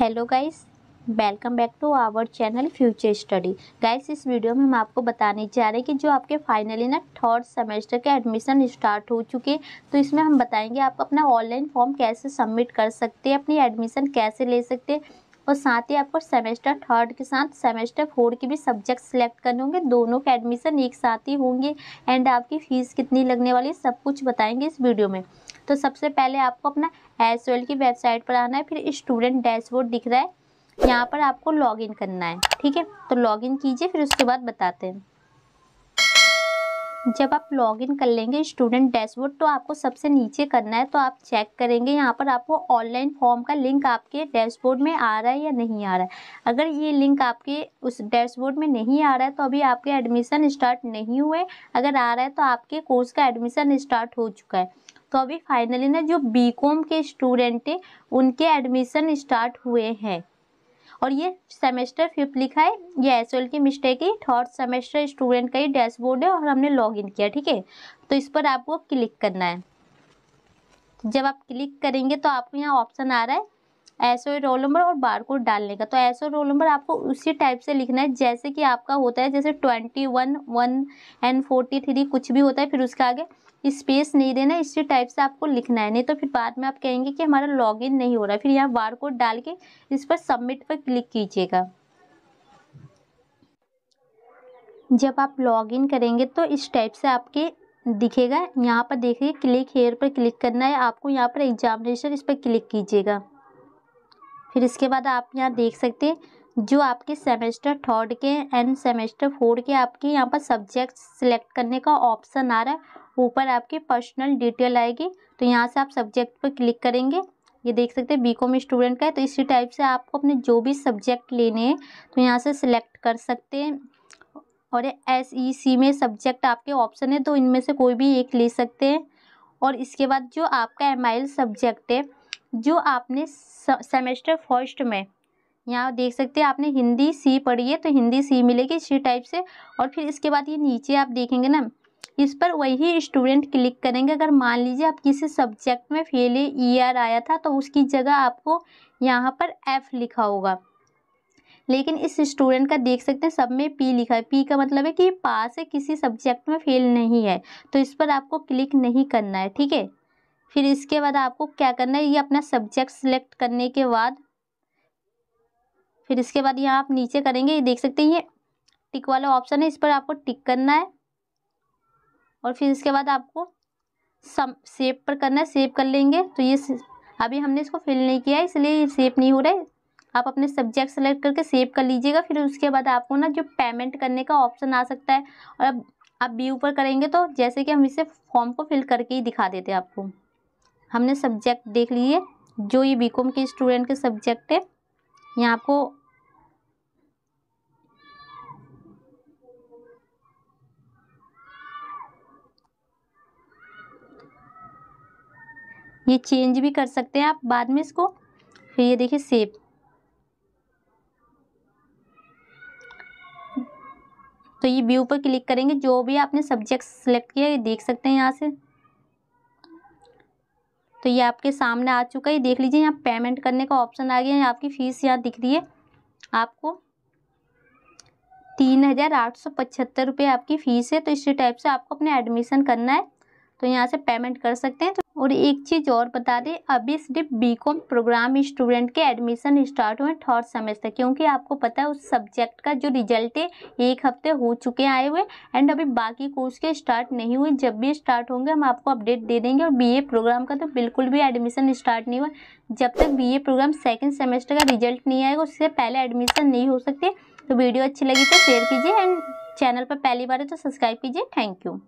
hello guys welcome back to our channel future study guys इस video में हम आपको बताने जा रहे हैं कि जो आपके फाइनली ना थर्ड सेमेस्टर के एडमिशन स्टार्ट हो चुके तो इसमें हम बताएंगे आप अपना ऑनलाइन फॉर्म कैसे सबमिट कर सकते हैं अपनी एडमिशन कैसे ले सकते हैं और साथ ही आपको सेमेस्टर थर्ड के साथ सेमेस्टर फोर के भी सब्जेक्ट सिलेक्ट करने होंगे दोनों के एडमिशन एक साथ ही होंगे एंड आपकी फ़ीस कितनी लगने वाली सब कुछ बताएंगे इस वीडियो में तो सबसे पहले आपको अपना एस की वेबसाइट पर आना है फिर स्टूडेंट डैशबोर्ड दिख रहा है यहाँ पर आपको लॉगिन करना है ठीक है तो लॉगिन कीजिए फिर उसके बाद बताते हैं जब आप लॉगिन कर लेंगे स्टूडेंट डैशबोर्ड तो आपको सबसे नीचे करना है तो आप चेक करेंगे यहाँ पर आपको ऑनलाइन फॉर्म का लिंक आपके डैशबोर्ड में आ रहा है या नहीं आ रहा है अगर ये लिंक आपके उस डैशबोर्ड में नहीं आ रहा है तो अभी आपके एडमिशन स्टार्ट नहीं हुए अगर आ रहा है तो आपके कोर्स का एडमिशन स्टार्ट हो चुका है तो अभी फाइनली ना जो बी के स्टूडेंट हैं उनके एडमिशन स्टार्ट हुए हैं और ये सेमेस्टर फिफ्थ लिखा है ये एस की मिस्टेक है थर्ड सेमेस्टर स्टूडेंट का ही डैशबोर्ड है और हमने लॉग इन किया ठीक है तो इस पर आपको क्लिक करना है जब आप क्लिक करेंगे तो आपको यहाँ ऑप्शन आ रहा है एसओ रोल नंबर और बार कोड डालने का तो एसओ रोल नंबर आपको उसी टाइप से लिखना है जैसे कि आपका होता है जैसे twenty one one and forty three कुछ भी होता है फिर उसके आगे स्पेस नहीं देना इसी टाइप से आपको लिखना है नहीं तो फिर बाद में आप कहेंगे कि हमारा इन नहीं हो रहा फिर यहाँ बार कोड डाल के इस पर सबमिट पर क्लिक कीजिएगा जब आप लॉगिन करेंगे तो इस टाइप से आपके दिखेगा यहाँ पर देखिए क्लिक हेयर पर क्लिक करना है आपको यहाँ पर एग्जामिनेशन इस पर क्लिक कीजिएगा फिर इसके बाद आप यहाँ देख सकते हैं जो आपके सेमेस्टर थर्ड के एंड सेमेस्टर फोर्थ के आपके यहाँ पर सब्जेक्ट सिलेक्ट करने का ऑप्शन आ रहा है ऊपर आपकी पर्सनल डिटेल आएगी तो यहाँ से आप सब्जेक्ट पर क्लिक करेंगे ये देख सकते हैं बीकॉम स्टूडेंट का है तो इसी टाइप से आपको अपने जो भी सब्जेक्ट लेने हैं तो यहाँ से सिलेक्ट कर सकते हैं और एस ई सी में सब्जेक्ट आपके ऑप्शन है तो इनमें से कोई भी एक ले सकते हैं और इसके बाद जो आपका एम सब्जेक्ट है जो आपने सेमेस्टर फर्स्ट में यहाँ देख सकते हैं आपने हिंदी सी पढ़ी है तो हिंदी सी मिलेगी इसी टाइप से और फिर इसके बाद ये नीचे आप देखेंगे ना इस पर वही स्टूडेंट क्लिक करेंगे अगर मान लीजिए आप किसी सब्जेक्ट में फेल आर आया था तो उसकी जगह आपको यहाँ पर एफ़ लिखा होगा लेकिन इस स्टूडेंट का देख सकते हैं सब में पी लिखा है पी का मतलब है कि पास है किसी सब्जेक्ट में फेल नहीं है तो इस पर आपको क्लिक नहीं करना है ठीक है फिर इसके बाद आपको क्या करना है ये अपना सब्जेक्ट सिलेक्ट करने के बाद फिर इसके बाद यहाँ आप नीचे करेंगे ये देख सकते हैं ये टिक वाला ऑप्शन है इस पर आपको टिक करना है और फिर इसके बाद आपको सम सेव पर करना है सेव कर लेंगे तो ये अभी हमने इसको फिल नहीं किया है इसलिए सेव नहीं हो रहा है आप अपने सब्जेक्ट सेलेक्ट करके सेव कर लीजिएगा फिर उसके बाद आपको ना जो पेमेंट करने का ऑप्शन आ सकता है और अब आप व्यू पर करेंगे तो जैसे कि हम इसे फॉर्म को फिल करके ही दिखा देते हैं आपको हमने सब्जेक्ट देख लिए जो ये बीकॉम के स्टूडेंट के सब्जेक्ट है यहाँ आपको ये चेंज भी कर सकते हैं आप बाद में इसको फिर ये देखिए सेप तो ये व्यू पर क्लिक करेंगे जो भी आपने सब्जेक्ट सेलेक्ट किया ये देख सकते हैं यहाँ से तो ये आपके सामने आ चुका है देख लीजिए यहाँ पेमेंट करने का ऑप्शन आ गया है आपकी फ़ीस यहाँ दिख रही है आपको तीन हज़ार आठ सौ पचहत्तर रुपये आपकी फ़ीस है तो इसी टाइप से आपको अपने एडमिशन करना है तो यहाँ से पेमेंट कर सकते हैं तो और एक चीज़ और बता दें अभी सिर्फ बी कॉम प्रोग्राम स्टूडेंट के एडमिशन स्टार्ट हुए थर्ड सेमेस्टर क्योंकि आपको पता है उस सब्जेक्ट का जो रिजल्ट है एक हफ्ते हो चुके आए हुए एंड अभी बाकी कोर्स के स्टार्ट नहीं हुए जब भी स्टार्ट होंगे हम आपको अपडेट दे देंगे और बी प्रोग्राम का तो बिल्कुल भी एडमिशन स्टार्ट नहीं हुआ जब तक बी प्रोग्राम सेकेंड सेमेस्टर का रिजल्ट नहीं आएगा उससे पहले एडमिशन नहीं हो सकते तो वीडियो अच्छी लगी तो शेयर कीजिए एंड चैनल पर पहली बार है तो सब्सक्राइब कीजिए थैंक यू